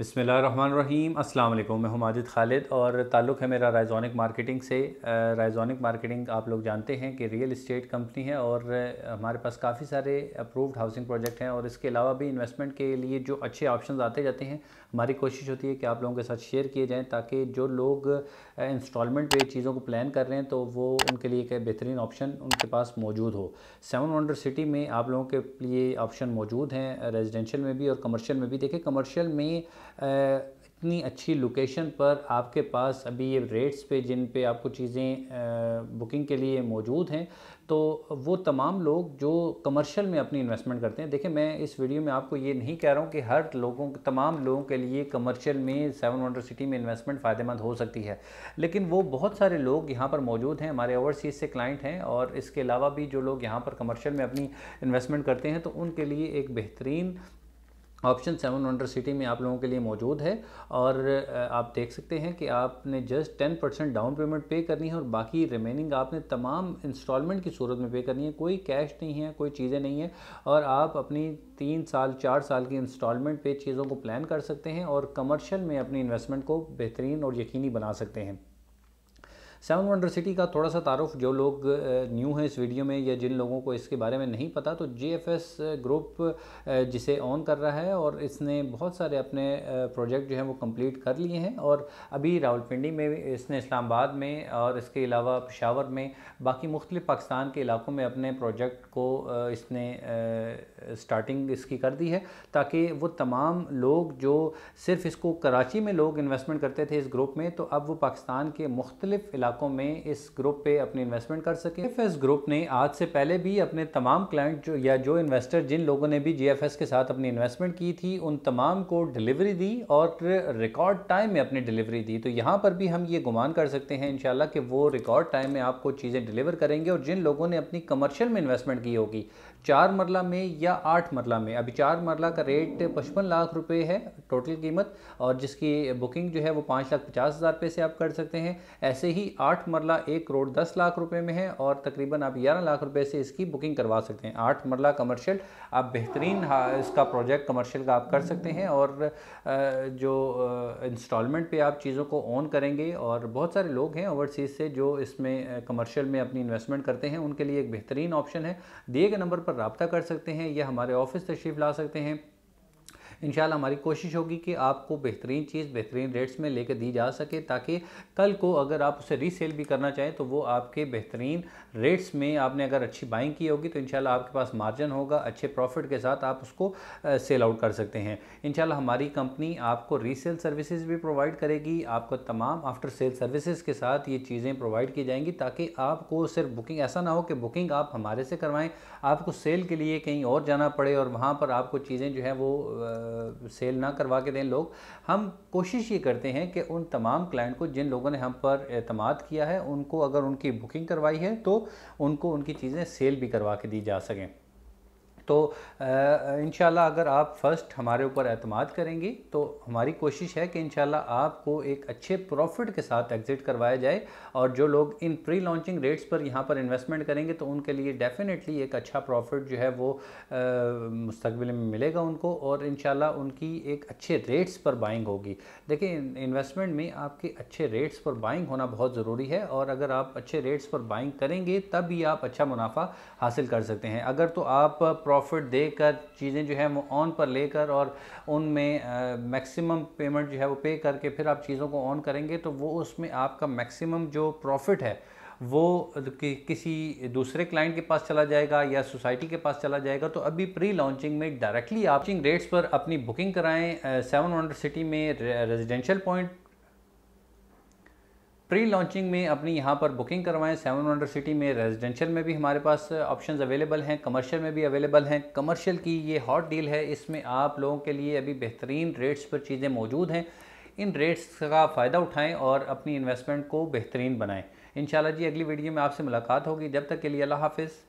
बिसमिल्ल रहीम अस्सलाम वालेकुम मैं हूं माजिद खालिद और ताल्लुक़ है मेरा रायजॉनिक मार्केटिंग से रायजॉनिक मार्केटिंग आप लोग जानते हैं कि रियल इस्टेट कंपनी है और हमारे पास काफ़ी सारे अप्रूव्ड हाउसिंग प्रोजेक्ट हैं और इसके अलावा भी इन्वेस्टमेंट के लिए जो अच्छे ऑप्शन आते जाते हैं हमारी कोशिश होती है कि आप लोगों के साथ शेयर किए जाएँ ताकि जो लोग इंस्टॉलमेंट पे चीज़ों को प्लान कर रहे हैं तो वो उनके लिए एक बेहतरीन ऑप्शन उनके पास मौजूद हो सेवन वंडर सिटी में आप लोगों के लिए ऑप्शन मौजूद हैं रेजिडेंशियल में भी और कमर्शियल में भी देखिए कमर्शियल में इतनी अच्छी लोकेशन पर आपके पास अभी ये रेट्स पे जिन पे आपको चीज़ें बुकिंग के लिए मौजूद हैं तो वो तमाम लोग जो कमर्शियल में अपनी इन्वेस्टमेंट करते हैं देखिए मैं इस वीडियो में आपको ये नहीं कह रहा हूँ कि हर लोगों तमाम लोगों के लिए कमर्शियल में सेवन वंडर सिटी में इन्वेस्टमेंट फ़ायदेमंद हो सकती है लेकिन वो बहुत सारे लोग यहाँ पर मौजूद हैं हमारे ओवरसीज़ से क्लाइंट हैं और इसके अलावा भी जो लोग यहाँ पर कमर्शियल में अपनी इन्वेस्टमेंट करते हैं तो उनके लिए एक बेहतरीन ऑप्शन सेवन वंडर सिटी में आप लोगों के लिए मौजूद है और आप देख सकते हैं कि आपने just ten percent down payment pay करनी है और बाकी रिमेनिंग आपने तमाम इंस्टॉलमेंट की सूरत में पे करनी है कोई कैश नहीं है कोई चीज़ें नहीं है और आप अपनी तीन साल चार साल की इंस्टॉलमेंट पे चीज़ों को प्लान कर सकते हैं और कमर्शल में अपनी इन्वेस्टमेंट को बेहतरीन और यकीनी बना सकते हैं सेवन वंडर सिटी का थोड़ा सा तारुफ जो लोग न्यू हैं इस वीडियो में या जिन लोगों को इसके बारे में नहीं पता तो जे ग्रुप जिसे ऑन कर रहा है और इसने बहुत सारे अपने प्रोजेक्ट जो हैं वो कंप्लीट कर लिए हैं और अभी रावलपिंडी में इसने इस्लामाबाद में और इसके अलावा पिशावर में बाकी मुख्तलिफ पाकिस्तान के इलाकों में अपने प्रोजेक्ट को इसने स्टार्टिंग इसकी कर दी है ताकि वो तमाम लोग जो सिर्फ इसको कराची में लोग इन्वेस्टमेंट करते थे इस ग्रुप में तो अब वो पाकिस्तान के मुख्तलिफ इलाकों में इस ग्रुप पे अपनी इन्वेस्टमेंट कर सके एफ ग्रुप ने आज से पहले भी अपने तमाम क्लाइंट जो या जो इन्वेस्टर जिन लोगों ने भी जी के साथ अपनी इन्वेस्टमेंट की थी उन तमाम को डिलीवरी दी और रिकॉर्ड टाइम में अपनी डिलीवरी दी तो यहाँ पर भी हम ये गुमान कर सकते हैं इनशाला कि वो रिकॉर्ड टाइम में आपको चीज़ें डिलीवर करेंगे और जिन लोगों ने अपनी कमर्शियल में इन्वेस्टमेंट की होगी चार मरला में या आठ मरला में अभी चार मरला का रेट पचपन लाख रुपए है टोटल कीमत और जिसकी बुकिंग जो है वो पाँच लाख पचास हज़ार रुपये से आप कर सकते हैं ऐसे ही आठ मरला एक करोड़ दस लाख रुपए में है और तकरीबन आप ग्यारह लाख रुपए से इसकी बुकिंग करवा सकते हैं आठ मरला कमर्शियल आप बेहतरीन इसका प्रोजेक्ट कमर्शियल का आप कर सकते हैं और जो इंस्टॉलमेंट पे आप चीज़ों को ऑन करेंगे और बहुत सारे लोग हैं ओवरसीज़ से जो इसमें कमर्शियल में अपनी इन्वेस्टमेंट करते हैं उनके लिए एक बेहतरीन ऑप्शन है दिए गए नंबर पर रबता कर सकते हैं या हमारे ऑफिस तशरीफ़ ला सकते हैं इन हमारी कोशिश होगी कि आपको बेहतरीन चीज़ बेहतरीन रेट्स में लेकर दी जा सके ताकि कल को अगर आप उसे रीसेल भी करना चाहें तो वो आपके बेहतरीन रेट्स में आपने अगर अच्छी बाइंग की होगी तो इन आपके पास मार्जिन होगा अच्छे प्रॉफिट के साथ आप उसको सेल आउट कर सकते हैं इन हमारी कंपनी आपको रीसेल सर्विसेज भी प्रोवाइड करेगी आपको तमाम आफ्टर सेल सर्विसेज के साथ ये चीज़ें प्रोवाइड की जाएंगी ताकि आपको सिर्फ बुकिंग ऐसा ना हो कि बुकिंग आप हमारे से करवाएं आपको सेल के लिए कहीं और जाना पड़े और वहाँ पर आपको चीज़ें जो है वो सेल ना करवा के दें लोग हम कोशिश ये करते हैं कि उन तमाम क्लाइंट को जिन लोगों ने हम पर अतमाद किया है उनको अगर उनकी बुकिंग करवाई है तो उनको उनकी चीज़ें सेल भी करवा के दी जा सकें तो इन अगर आप फ़र्स्ट हमारे ऊपर अतमाद करेंगी तो हमारी कोशिश है कि इन आपको एक अच्छे प्रॉफिट के साथ एग्ज़िट करवाया जाए और जो लोग इन प्री लॉन्चिंग रेट्स पर यहाँ पर इन्वेस्टमेंट करेंगे तो उनके लिए डेफ़िनेटली एक अच्छा प्रॉफिट जो है वो मुस्तबिल में मिलेगा उनको और इन उनकी एक अच्छे रेट्स पर बाइंग होगी देखिए इन्वेस्टमेंट में आपके अच्छे रेट्स पर बाइंग होना बहुत ज़रूरी है और अगर आप अच्छे रेट्स पर बाइंग करेंगे तब भी आप अच्छा मुनाफा हासिल कर सकते हैं अगर तो आप प्रॉफिट प्रॉफिट देकर चीज़ें जो है वो ऑन पर लेकर और उनमें मैक्सिमम पेमेंट जो है वो पे करके फिर आप चीज़ों को ऑन करेंगे तो वो उसमें आपका मैक्सिमम जो प्रॉफिट है वो कि, किसी दूसरे क्लाइंट के पास चला जाएगा या सोसाइटी के पास चला जाएगा तो अभी प्री लॉन्चिंग में डायरेक्टली आप रेट्स पर अपनी बुकिंग कराएं सेवन वंडर सिटी में रेजिडेंशियल पॉइंट प्री लॉन्चिंग में अपनी यहाँ पर बुकिंग करवाएं सेवन वंडर सिटी में रेजिडेंशियल में भी हमारे पास ऑप्शन uh, अवेलेबल हैं कमर्शियल में भी अवेलेबल हैं कमर्शियल की ये हॉट डील है इसमें आप लोगों के लिए अभी बेहतरीन रेट्स पर चीज़ें मौजूद हैं इन रेट्स का फ़ायदा उठाएं और अपनी इन्वेस्टमेंट को बेहतरीन बनाएं इन जी अगली वीडियो में आपसे मुलाकात होगी जब तक के लिए अल्लाह हाफिज़